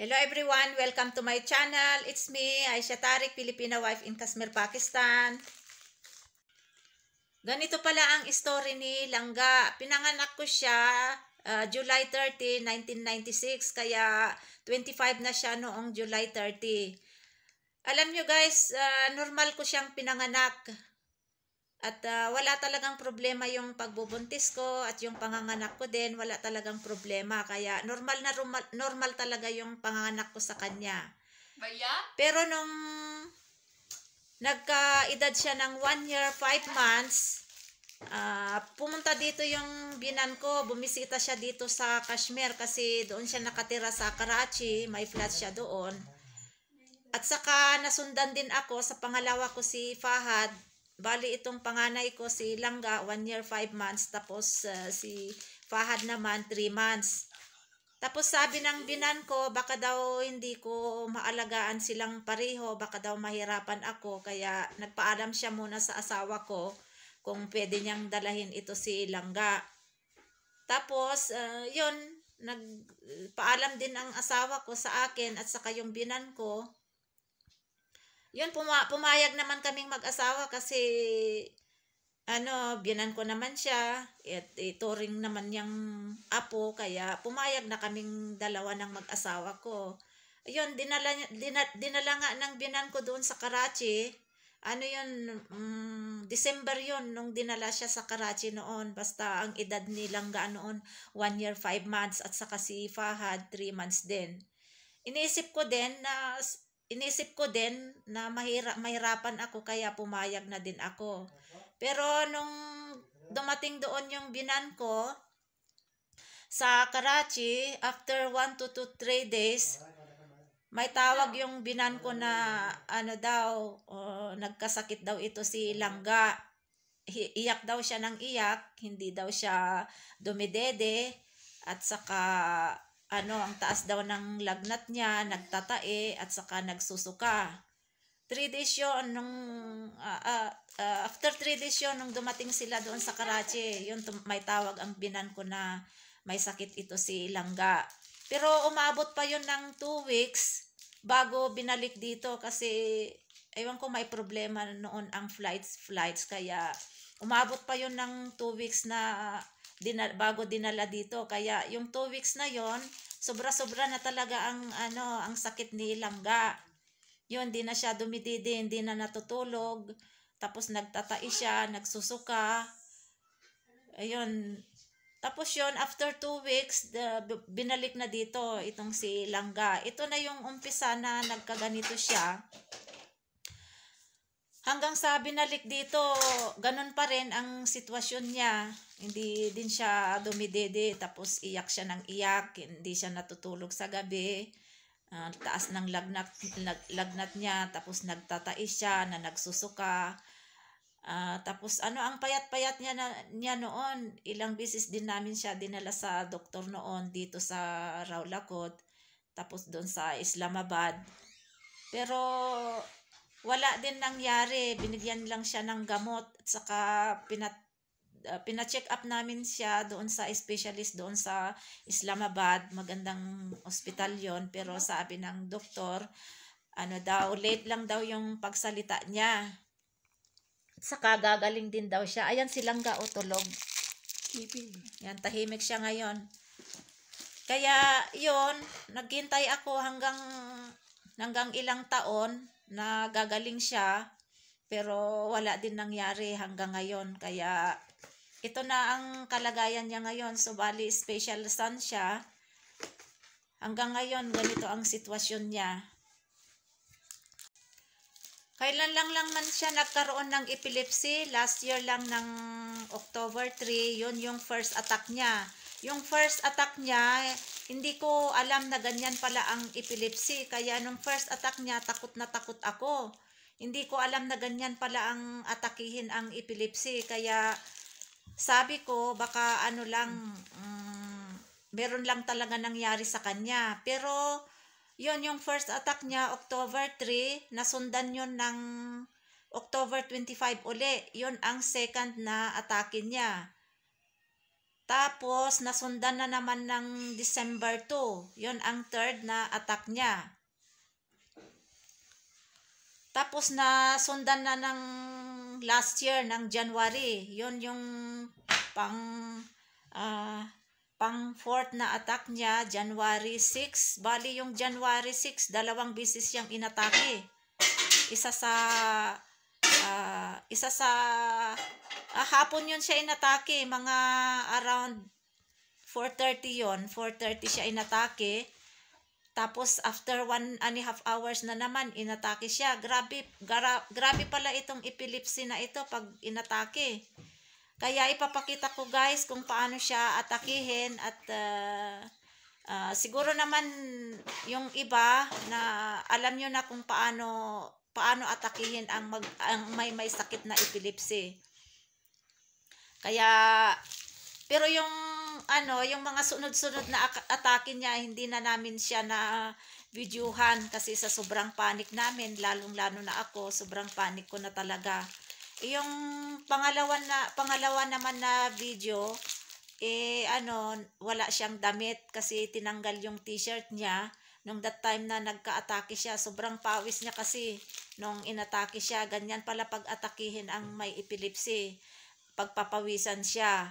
Hello everyone! Welcome to my channel. It's me, Aisha Tariq, Filipina wife in Kashmir, Pakistan. Ganito pala ang story ni Langga. Pinanganak ko siya uh, July 30, 1996. Kaya 25 na siya noong July 30. Alam nyo guys, uh, normal ko siyang pinanganak. At uh, wala talagang problema yung pagbubuntis ko at yung panganganak ko din, wala talagang problema. Kaya normal na rumal, normal talaga yung panganganak ko sa kanya. Baya? Pero nung nagka-edad siya ng 1 year, 5 months, uh, pumunta dito yung binan ko, bumisita siya dito sa Kashmir kasi doon siya nakatira sa Karachi, may flat siya doon. At saka nasundan din ako sa pangalawa ko si Fahad, Bali, itong panganay ko, si Langga, 1 year 5 months. Tapos, uh, si Fahad naman, 3 months. Tapos, sabi ng binan ko, baka daw hindi ko maalagaan silang pareho. Baka daw mahirapan ako. Kaya, nagpaalam siya muna sa asawa ko kung pwede niyang dalahin ito si Langga. Tapos, uh, yun, nagpaalam din ang asawa ko sa akin at saka yung binan ko yun, puma pumayag naman kaming mag-asawa kasi ano, binan ko naman siya. ituring naman niyang apo. Kaya pumayag na kaming dalawa ng mag-asawa ko. Yun, dinala, dinala, dinala nga ng binan ko doon sa Karachi. Ano yun, um, December yun, nung dinala siya sa Karachi noon. Basta ang edad nilang noon, 1 year, 5 months. At saka si Fahad, 3 months din. Iniisip ko din na inisip ko din na mahira, mahirapan ako kaya pumayag na din ako. Pero nung dumating doon yung binan ko sa Karachi, after 1 to 3 days, may tawag yung binan ko na ano daw, oh, nagkasakit daw ito si Langga. Iyak daw siya ng iyak, hindi daw siya dumidede at saka ano, ang taas daw ng lagnat niya, nagtatae at saka nagsusuka. 3 days yun, nung, uh, uh, after 3 days yun, nung dumating sila doon sa Karachi, yun may tawag ang binan ko na may sakit ito si Langga. Pero umabot pa yun ng 2 weeks bago binalik dito kasi ewan ko may problema noon ang flights, flights kaya umabot pa yun ng 2 weeks na uh, dinal, bago dinala dito. Kaya yung 2 weeks na yon sobra-sobra na talaga ang, ano, ang sakit ni Langga. Yun, di na siya dumididi, hindi na natutulog. Tapos nagtatai siya, nagsusuka. Ayun. Tapos yon after 2 weeks, the, binalik na dito itong si Langga. Ito na yung umpisa na nagkaganito siya. Hanggang sa binalik dito, ganun pa rin ang sitwasyon niya. Hindi din siya dumidede, tapos iyak siya ng iyak, hindi siya natutulog sa gabi. Uh, taas ng lagnat, lag, lagnat niya, tapos nagtatais siya na nagsusuka. Uh, tapos ano ang payat-payat niya, na, niya noon, ilang bisis din namin siya dinala sa doktor noon dito sa Rawlacot tapos doon sa Islamabad. Pero wala din nangyari, binigyan lang siya ng gamot at saka pinat uh, pina-check up namin siya doon sa specialist doon sa Islamabad. Magandang ospital yon pero sabi ng doktor, ano daw, late lang daw yung pagsalita niya. Saka gagaling din daw siya. Ayan silang Keeping. Yan, tahimik siya ngayon. Kaya, yon naghintay ako hanggang, hanggang ilang taon na gagaling siya. Pero wala din nangyari hanggang ngayon. Kaya ito na ang kalagayan niya ngayon. So, bali, special sun siya. Hanggang ngayon, ganito ang sitwasyon niya. Kailan lang lang man siya nagkaroon ng epilepsy? Last year lang ng October 3, yun yung first attack niya. Yung first attack niya, hindi ko alam na ganyan pala ang epilepsy. Kaya nung first attack niya, takot na takot ako. Hindi ko alam na ganyan pala ang atakihin ang epilepsy. Kaya sabi ko, baka ano lang, um, meron lang talaga nangyari sa kanya. Pero, yon yung first attack niya, October 3, nasundan yon ng October 25 uli. Yon ang second na atake niya. Tapos, nasundan na naman ng December 2. Yon ang third na attack niya. Tapos, nasundan na ng last year, ng January. Yun yung pang, uh, pang fourth na attack niya, January 6. Bali yung January 6, dalawang bisis siyang inatake. Isa sa, uh, isa sa, uh, hapon yun siya inatake, mga around 4.30 yon 4.30 siya inatake. Tapos after one and a half hours na naman, inatake siya. Grabe, gra grabe pala itong epilepsy na ito pag inatake. Kaya ipapakita ko guys kung paano siya atakihin at uh, uh, siguro naman yung iba na alam nyo na kung paano paano atakihin ang mag ang may may sakit na epilepsy. Kaya pero yung ano, yung mga sunod-sunod na atake niya, hindi na namin siya na videohan kasi sa sobrang panic namin, lalong-lalo na ako, sobrang panic ko na talaga. Yung pangalawa na pangalawa naman na video, eh ano, wala siyang damit kasi tinanggal yung t-shirt niya nung that time na nagka-atake siya. Sobrang pawis niya kasi nung inatake siya. Ganyan pala pag atakihin ang may epilepsy. Pagpapawisan siya.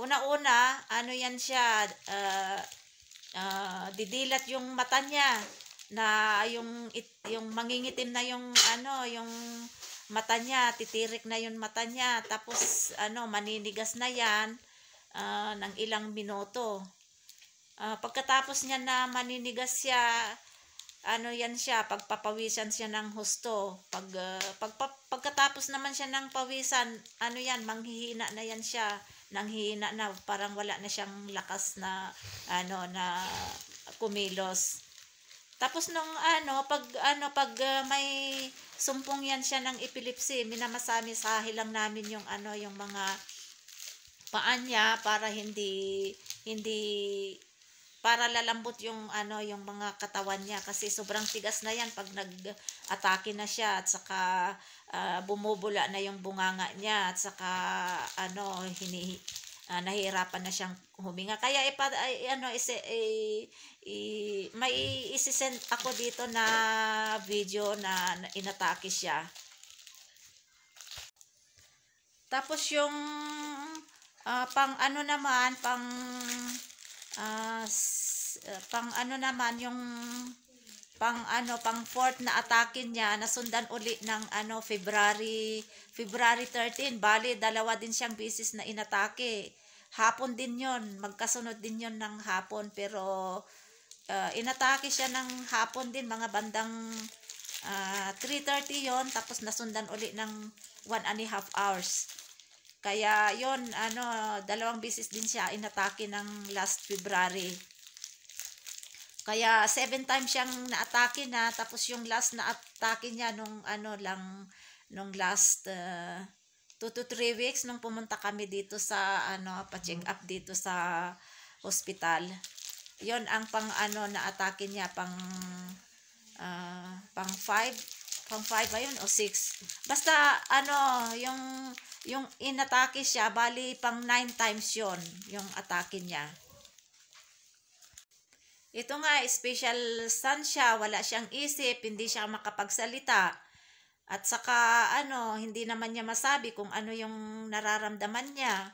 Una-una, ano yan siya, uh, uh, didilat yung mata niya na yung it, yung mangingitim na yung ano, yung mata niya, titirik na yung mata niya, tapos ano, maninigas na yan uh, ng ilang minuto. Uh, pagkatapos niya na maninigas siya, ano yan siya, pagpapawisan siya ng husto. Pag, uh, pag, pagkatapos naman siya ng pawisan, ano yan, manghihina na yan siya nanghihina na parang wala na siyang lakas na ano na kumilos. Tapos nung ano pag ano pag uh, may sumpong yan siya ng epilepsy, minamasami sa hilang namin yung ano yung mga paan niya para hindi hindi para lalambot yung ano yung mga katawan niya kasi sobrang tigas na yan pag nag-atake na siya at saka uh, bumubula na yung bunganga niya at saka ano hini uh, nahihirapan na siyang huminga kaya ipa ay, ano isi, ay, i, may isi-send ako dito na video na, na inatake siya tapos yung uh, pang ano naman pang uh, pang ano naman yung pang ano pang fourth na atake niya nasundan uli ng ano February February 13 bali dalawa din siyang bisis na inatake hapon din yon magkasunod din yon ng hapon pero uh, inatake siya ng hapon din mga bandang uh, 3:30 yon tapos nasundan uli ng one and a half hours kaya yon ano, dalawang bisis din siya inatake ng last February. Kaya seven times siyang naatake na tapos yung last na atake niya nung ano lang nung last uh, 2 to 3 weeks nung pumunta kami dito sa ano pa-check up dito sa hospital. Yon ang pang ano na atake niya pang uh, pang 5 pang 5 ba yun o 6. Basta ano yung yung inatake siya, bali pang 9 times yon yung atake niya. Ito nga, special son siya, wala siyang isip, hindi siya makapagsalita. At saka, ano, hindi naman niya masabi kung ano yung nararamdaman niya.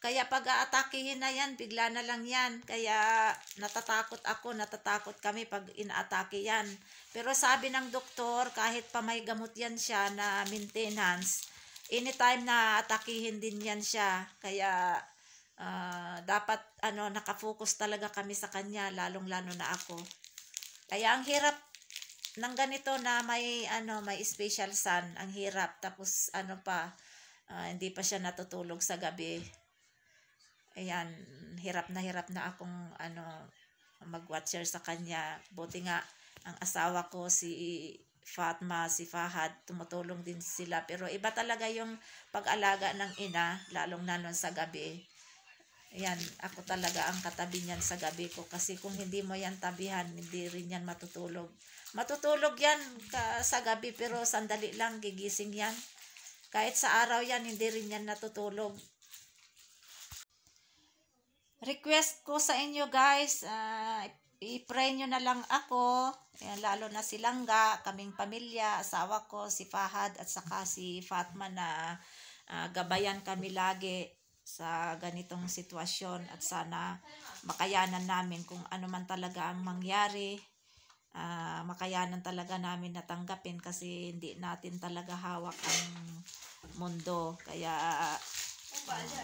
Kaya pag aatakihin na yan, bigla na lang yan. Kaya natatakot ako, natatakot kami pag inaatake yan. Pero sabi ng doktor, kahit pa may gamot yan siya na maintenance, anytime na atakihin din yan siya. Kaya, uh, dapat, ano, nakafocus talaga kami sa kanya, lalong-lalo na ako. Kaya, ang hirap ng ganito na may, ano, may special son. Ang hirap. Tapos, ano pa, uh, hindi pa siya natutulog sa gabi. Ayan, hirap na hirap na akong, ano, mag-watcher sa kanya. Buti nga, ang asawa ko, si Fatma, si Fahad, tumutulong din sila. Pero iba talaga yung pag-alaga ng ina, lalong nanon sa gabi. Yan, ako talaga ang katabi niyan sa gabi ko. Kasi kung hindi mo yan tabihan, hindi rin yan matutulog. Matutulog yan sa gabi, pero sandali lang gigising yan. Kahit sa araw yan, hindi rin yan natutulog. Request ko sa inyo guys, uh, i-pray nyo na lang ako, Ayan, lalo na si Langga, kaming pamilya, asawa ko, si Fahad, at saka si Fatma na uh, gabayan kami lagi sa ganitong sitwasyon at sana makayanan namin kung ano man talaga ang mangyari. Uh, makayanan talaga namin natanggapin kasi hindi natin talaga hawak ang mundo. Kaya uh,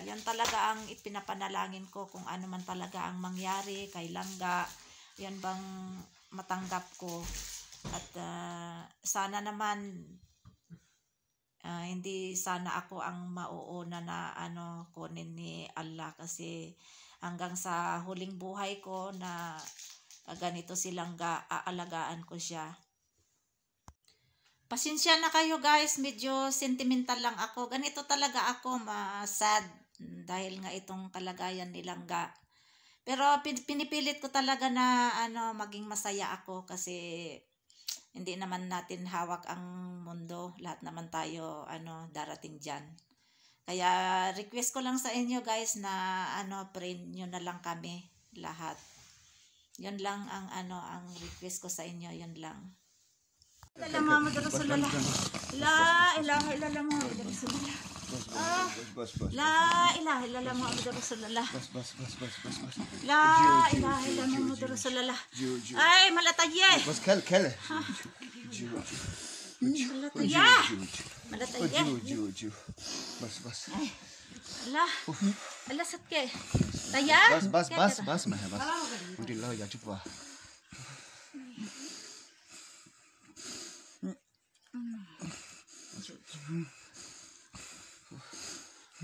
yan talaga ang ipinapanalangin ko kung ano man talaga ang mangyari kay Langga yan bang matanggap ko at uh, sana naman uh, hindi sana ako ang mauuna na ano kunin ni Allah kasi hanggang sa huling buhay ko na uh, ganito silang ga, aalagaan ko siya pasensya na kayo guys medyo sentimental lang ako ganito talaga ako ma sad dahil nga itong kalagayan nilang ga pero pinipilit ko talaga na ano maging masaya ako kasi hindi naman natin hawak ang mundo. Lahat naman tayo ano darating diyan. Kaya request ko lang sa inyo guys na ano pray niyo na lang kami lahat. 'Yon lang ang ano ang request ko sa inyo, 'yon lang. La ilaha Rasulullah. La ilaha illallah Muhammad Rasulullah. Ah. bas bas bas La ilaha illallah Bas bas bas bas bas bas. Bas kel kel. Bas bas. Mm-hmm.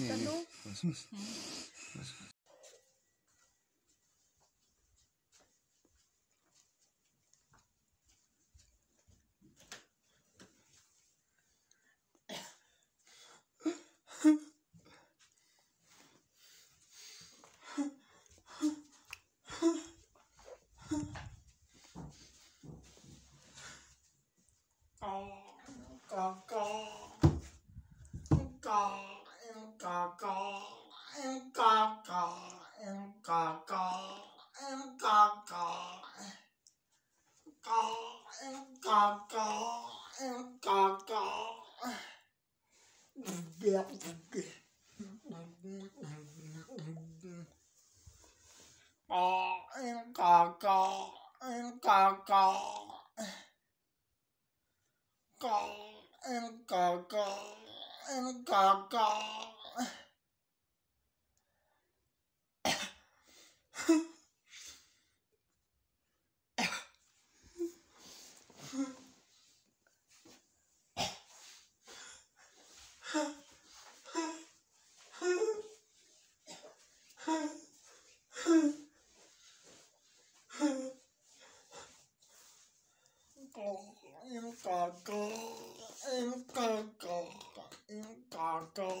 예, 예. 어, Go and go, go and go, go and gaw gaw. and gaw gaw and gaw gaw. Gaw and gaw and gaw oh Gaga, oh Gaga, oh Gaga.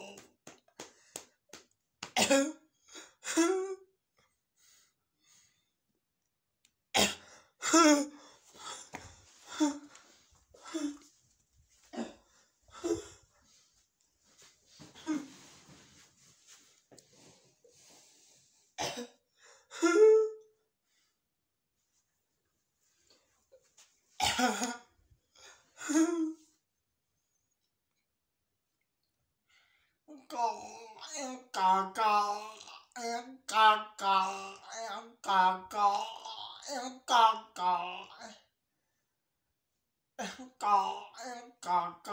哥哥。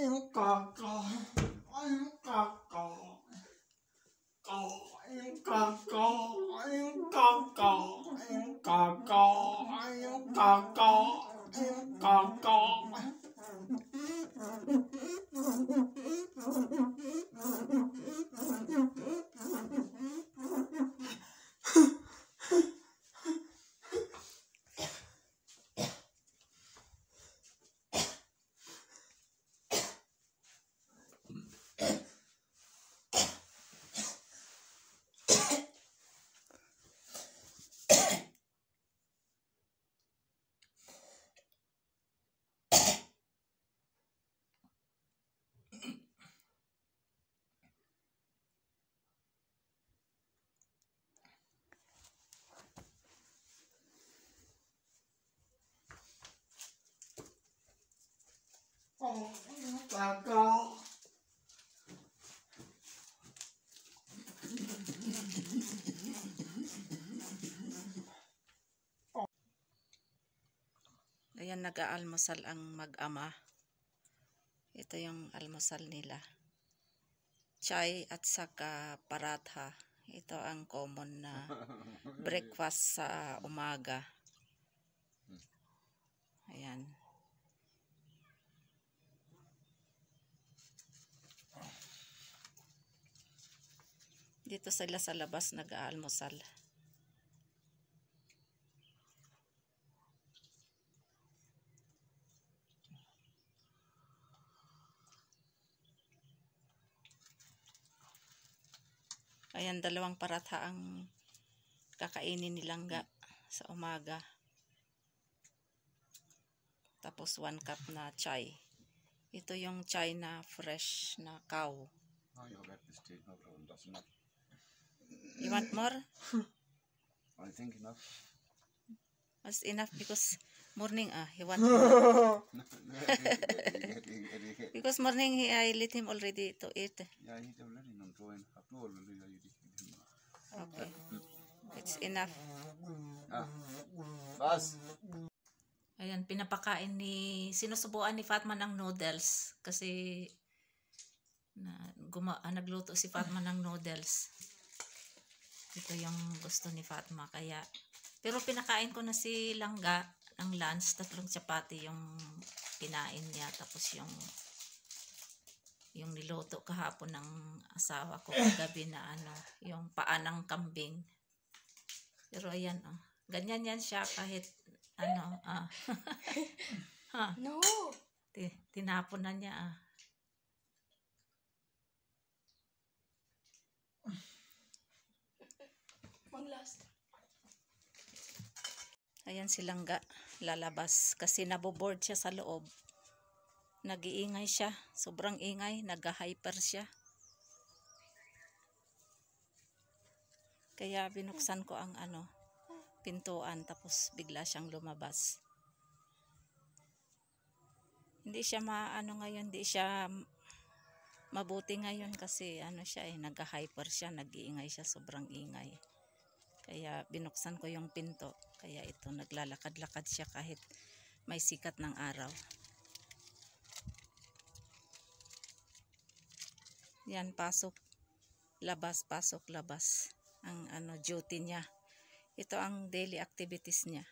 呦，搞搞。Pagka Ayan, nag-aalmasal ang mag-ama. Ito yung almasal nila. Chai at saka paratha. Ito ang common na breakfast sa umaga. Ayan. Dito sila sa labas nag-aalmusal. Ayan, dalawang paratha ang kakainin nilang ga sa umaga. Tapos one cup na chai. Ito yung chai na fresh na cow. Oh, you yogurt is still not You want more? I think enough. It's enough because morning ah, he want more. because morning he, I let him already to eat. Yeah, he already not going. After already I eat him. Okay. It's enough. Ah. Bas. Ayan, pinapakain ni, sinusubuan ni Fatma ng noodles kasi na, guma, ah, nagluto si Fatma ng noodles. Ito yung gusto ni Fatma. Kaya, pero pinakain ko na si Langga ng lunch. Tatlong chapati yung kinain niya. Tapos yung yung niloto kahapon ng asawa ko kagabi na ano, yung paanang kambing. Pero ayan, oh. Ganyan yan siya kahit ano, ah. ha. No. Tinapon na niya, ah. pang last. Ayan si Langga lalabas kasi naboboard siya sa loob. Nagiiingay siya, sobrang ingay, nag-hyper siya. Kaya binuksan ko ang ano, pintuan tapos bigla siyang lumabas. Hindi siya maano ngayon, hindi siya mabuti ngayon kasi ano siya eh, nag-hyper siya, nag-iingay siya, sobrang ingay. Kaya binuksan ko yung pinto. Kaya ito naglalakad-lakad siya kahit may sikat ng araw. Yan pasok labas pasok labas ang ano duty niya. Ito ang daily activities niya.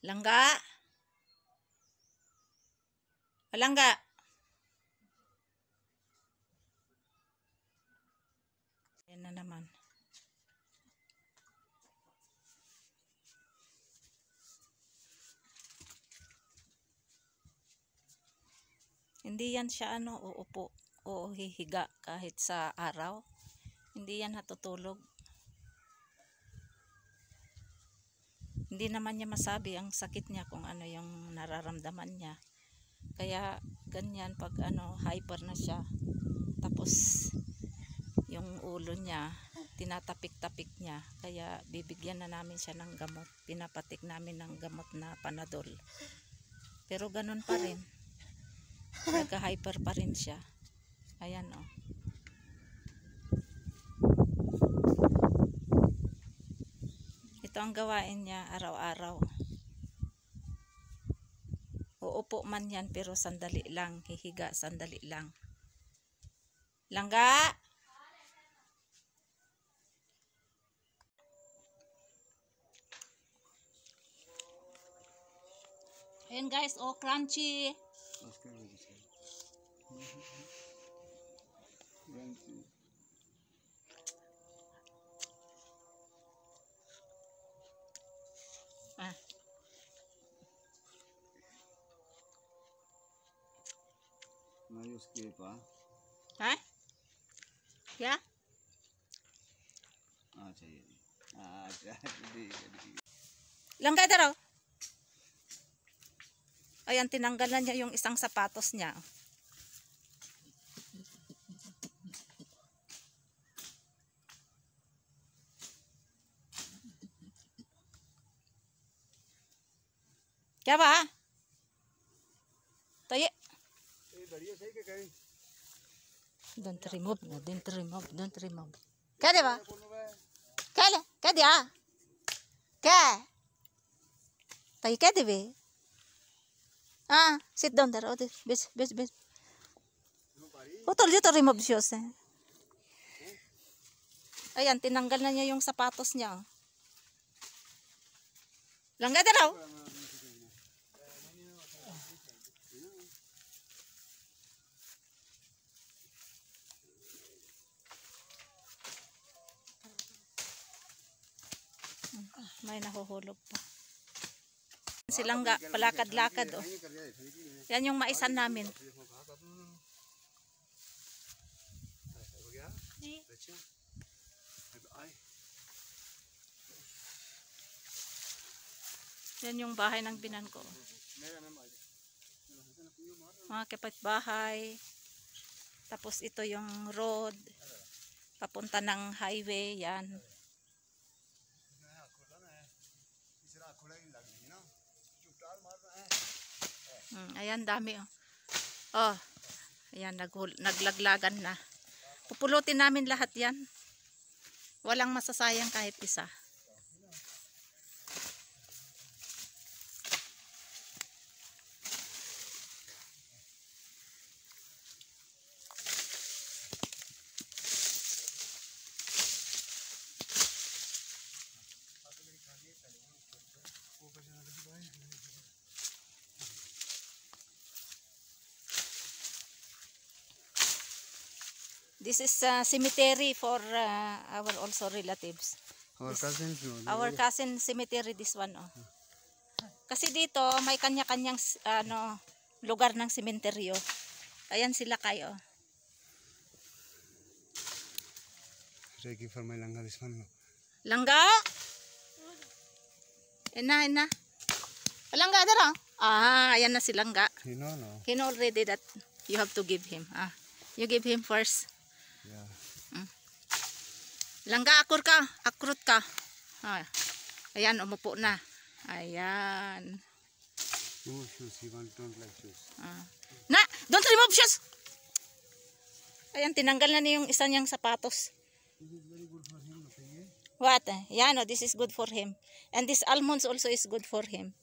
Langga. Langga. na naman. Hindi yan siya ano, uupo o hihiga kahit sa araw. Hindi yan natutulog. Hindi naman niya masabi ang sakit niya kung ano yung nararamdaman niya. Kaya ganyan pag ano, hyper na siya. Tapos yung ulo niya tinatapik-tapik niya kaya bibigyan na namin siya ng gamot pinapatik namin ng gamot na panadol pero ganun pa rin nagka-hyper pa rin siya ayan o oh. ito ang gawain niya araw-araw uupo man yan pero sandali lang hihiga sandali lang langga Ayan guys, oh crunchy. crunchy. Ah. Mayos kayo pa? Ha? Kya? Ah, चाहिए. Ah, चाहिए. Langkay taro. Ayan, tinanggalan niya yung isang sapatos niya. क्या बा तो ये दंत रिमूव ना दंत रिमूव दंत रिमूव क्या देवा क्या ले क्या दिया क्या तो ये क्या देवे Ah, sit down there. Oh, bitch, bitch, bitch. Oh, tol, dito remove shoes eh. Ayan, tinanggal na niya yung sapatos niya. Oh. Langga na oh. ah, raw. May nahuhulog pa silang palakad-lakad. Oh. Yan yung maisan namin. Yan yung bahay ng binan ko. Mga kapitbahay. Tapos ito yung road. Papunta ng highway. Yan. Hmm, ayan, dami oh. Oh, ayan, naghul naglaglagan na. Pupulutin namin lahat yan. Walang masasayang kahit isa. This is a cemetery for uh, our also relatives. Our this, cousins. No? Our cousin cemetery, this one. Oh. Kasi dito, may kanya-kanyang ano, lugar ng cemeteryo. Oh. Ayan sila kayo. Oh. Ready for my langga this one. No? Langga? Ina, ina. Ah, langga, dara. Ah, ayan na si langga. He know, no? He already that you have to give him. Ah, you give him first. Langga akur ka, akrut ka. Ay. Ayan, umupo na. Ayan. No shoes, he don't like shoes. Ah. Na, don't remove shoes. Ayan, tinanggal na niya yung isa niyang sapatos. What? ayan no, oh, this is good for him. And this almonds also is good for him.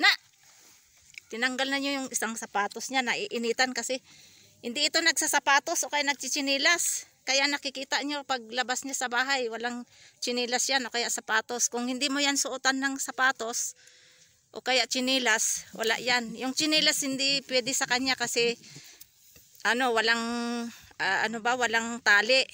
Na, tinanggal na niya yung isang sapatos niya. Naiinitan kasi hindi ito nagsasapatos o kaya nagchichinilas. Kaya nakikita nyo paglabas niya sa bahay, walang chinilas yan o kaya sapatos. Kung hindi mo yan suotan ng sapatos o kaya chinilas, wala yan. Yung chinilas hindi pwede sa kanya kasi ano, walang uh, ano ba, walang tali.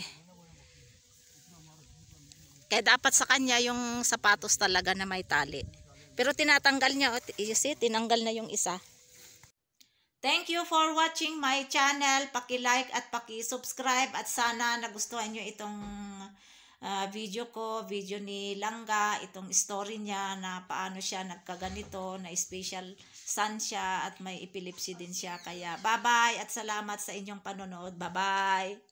Kaya dapat sa kanya yung sapatos talaga na may tali. Pero tinatanggal niya, you see, tinanggal na yung isa. Thank you for watching my channel. Paki-like at paki-subscribe at sana nagustuhan niyo itong uh, video ko, video ni Langga, itong story niya na paano siya nagkaganito, na special sun siya at may epilepsy din siya. Kaya bye-bye at salamat sa inyong panonood. Bye-bye!